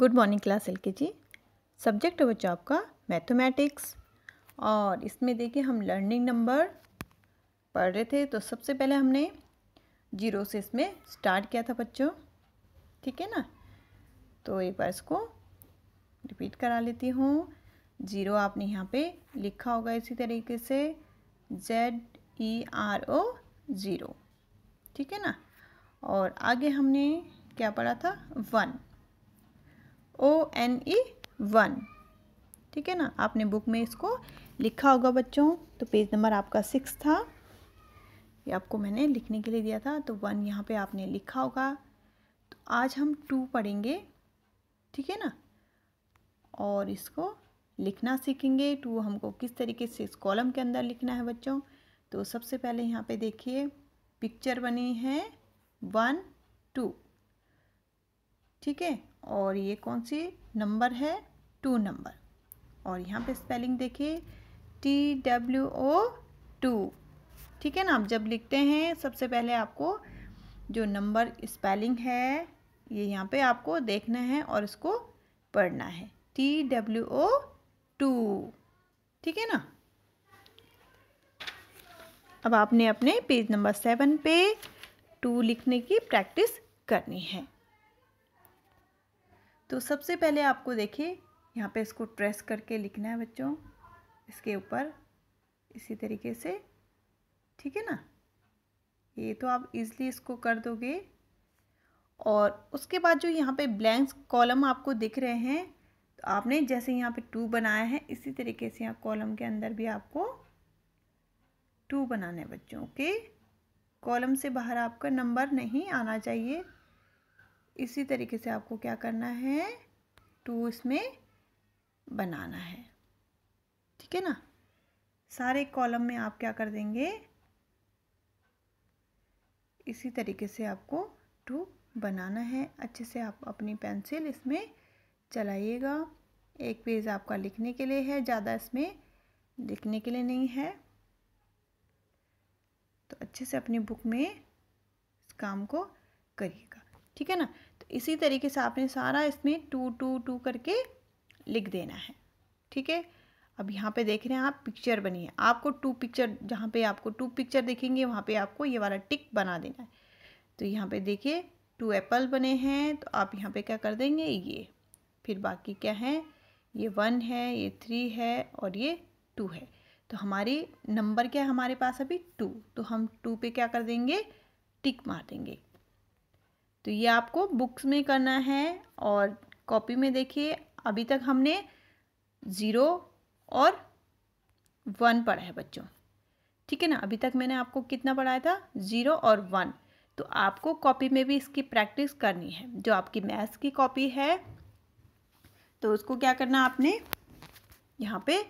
good morning class L के जी subject है बच्चों आपका मैथमेटिक्स और इसमें देखिए हम लर्निंग नंबर पढ़ रहे थे तो सबसे पहले हमने जीरो से इसमें स्टार्ट किया था बच्चों ठीक है ना तो एक बार इसको रिपीट करा लेती हूँ जीरो आपने यहाँ पे लिखा होगा इसी तरीके से Z E R O zero ठीक है ना और आगे हमने क्या पढ़ा था one O N E one ठीक है ना आपने बुक में इसको लिखा होगा बच्चों तो पेज नंबर आपका सिक्स था ये आपको मैंने लिखने के लिए दिया था तो वन यहाँ पे आपने लिखा होगा तो आज हम टू पढ़ेंगे ठीक है ना और इसको लिखना सीखेंगे टू हमको किस तरीके से इस कॉलम के अंदर लिखना है बच्चों तो सबसे पहले यहाँ पे देखिए पिक्चर बनी है वन टू ठीक है और ये कौन सी नंबर है टू नंबर और यहाँ पे स्पेलिंग देखिए टी डब्ल्यू ओ टू ठीक है ना आप जब लिखते हैं सबसे पहले आपको जो नंबर स्पेलिंग है ये यहाँ पे आपको देखना है और इसको पढ़ना है टी डब्ल्यू ओ टू ठीक है ना अब आपने अपने पेज नंबर सेवन पे टू लिखने की प्रैक्टिस करनी है तो सबसे पहले आपको देखिए यहाँ पे इसको ट्रेस करके लिखना है बच्चों इसके ऊपर इसी तरीके से ठीक है ना ये तो आप इज़िली इसको कर दोगे और उसके बाद जो यहाँ पे ब्लैंक्स कॉलम आपको दिख रहे हैं तो आपने जैसे यहाँ पे टू बनाया है इसी तरीके से यहाँ कॉलम के अंदर भी आपको टू बनाना है बच्चों ओके कॉलम से बाहर आपका नंबर नहीं आना चाहिए इसी तरीके से आपको क्या करना है टू इसमें बनाना है ठीक है ना सारे कॉलम में आप क्या कर देंगे इसी तरीके से आपको टू बनाना है अच्छे से आप अपनी पेंसिल इसमें चलाइएगा एक पेज आपका लिखने के लिए है ज़्यादा इसमें लिखने के लिए नहीं है तो अच्छे से अपनी बुक में इस काम को करिएगा ठीक है ना तो इसी तरीके से आपने सारा इसमें टू टू टू करके लिख देना है ठीक है अब यहाँ पे देख रहे हैं आप पिक्चर बनी है आपको टू पिक्चर जहाँ पे आपको टू पिक्चर दिखेंगे वहाँ पे आपको ये वाला टिक बना देना है तो यहाँ पे देखिए टू एप्पल बने हैं तो आप यहाँ पे क्या कर देंगे ये फिर बाकी क्या है ये वन है ये थ्री है और ये टू है तो हमारी नंबर क्या है हमारे पास अभी टू तो हम टू पे क्या कर देंगे टिक मार देंगे तो ये आपको बुक्स में करना है और कॉपी में देखिए अभी तक हमने ज़ीरो और वन पढ़ा है बच्चों ठीक है ना अभी तक मैंने आपको कितना पढ़ाया था ज़ीरो और वन तो आपको कॉपी में भी इसकी प्रैक्टिस करनी है जो आपकी मैथ्स की कॉपी है तो उसको क्या करना आपने यहाँ पे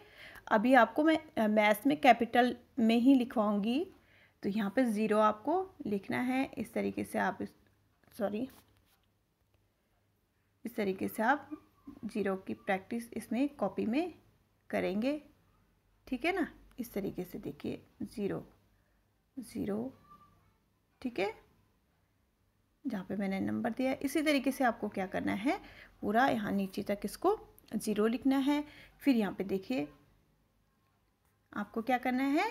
अभी आपको मैं मैथ्स में कैपिटल में ही लिखवाऊंगी तो यहाँ पे ज़ीरो आपको लिखना है इस तरीके से आप इस सॉरी इस तरीके से आप जीरो की प्रैक्टिस इसमें कॉपी में करेंगे ठीक है ना इस तरीके से देखिए ज़ीरो ज़ीरो ठीक है जहाँ पे मैंने नंबर दिया इसी तरीके से आपको क्या करना है पूरा यहाँ नीचे तक इसको ज़ीरो लिखना है फिर यहाँ पे देखिए आपको क्या करना है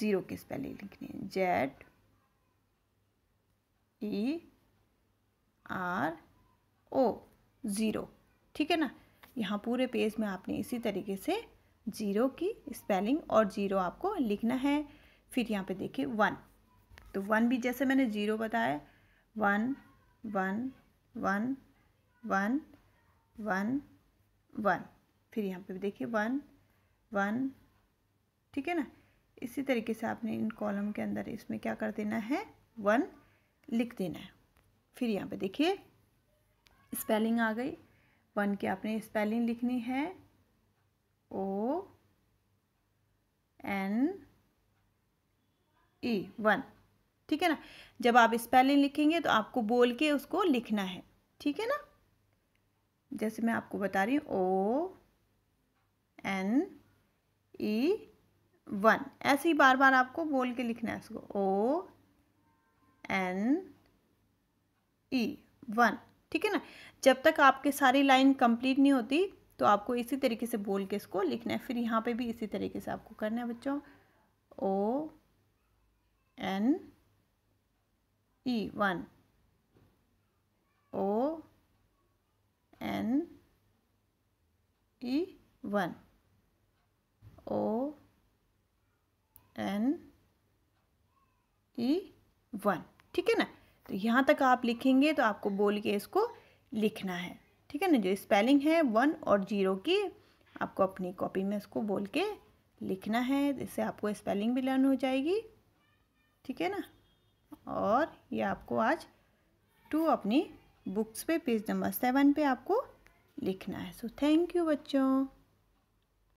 ज़ीरो के स्पेलिंग लिखनी है Z E R O zero ठीक है ना यहाँ पूरे पेज में आपने इसी तरीके से ज़ीरो की स्पेलिंग और ज़ीरो आपको लिखना है फिर यहाँ पे देखिए वन तो वन भी जैसे मैंने ज़ीरो बताया one one one one one one फिर यहाँ पे देखिए वन वन ठीक है ना इसी तरीके से आपने इन कॉलम के अंदर इसमें क्या कर देना है वन लिख देना है फिर यहाँ पे देखिए स्पेलिंग आ गई वन की आपने स्पेलिंग लिखनी है ओ एन ई वन ठीक है ना जब आप स्पेलिंग लिखेंगे तो आपको बोल के उसको लिखना है ठीक है ना जैसे मैं आपको बता रही हूँ ओ एन ई वन ऐसे ही बार बार आपको बोल के लिखना है इसको O N E e, one ठीक है ना जब तक आपके सारी लाइन कंप्लीट नहीं होती तो आपको इसी तरीके से बोल के इसको लिखना है फिर यहाँ पे भी इसी तरीके से आपको करना है बच्चों O N E one O N E one O N E one ठीक है ना तो यहाँ तक आप लिखेंगे तो आपको बोल के इसको लिखना है ठीक है ना जो स्पेलिंग है वन और जीरो की आपको अपनी कॉपी में इसको बोल के लिखना है इससे आपको स्पेलिंग भी लर्न हो जाएगी ठीक है ना और ये आपको आज टू अपनी बुक्स पे पेज नंबर सेवन पे आपको लिखना है सो थैंक यू बच्चों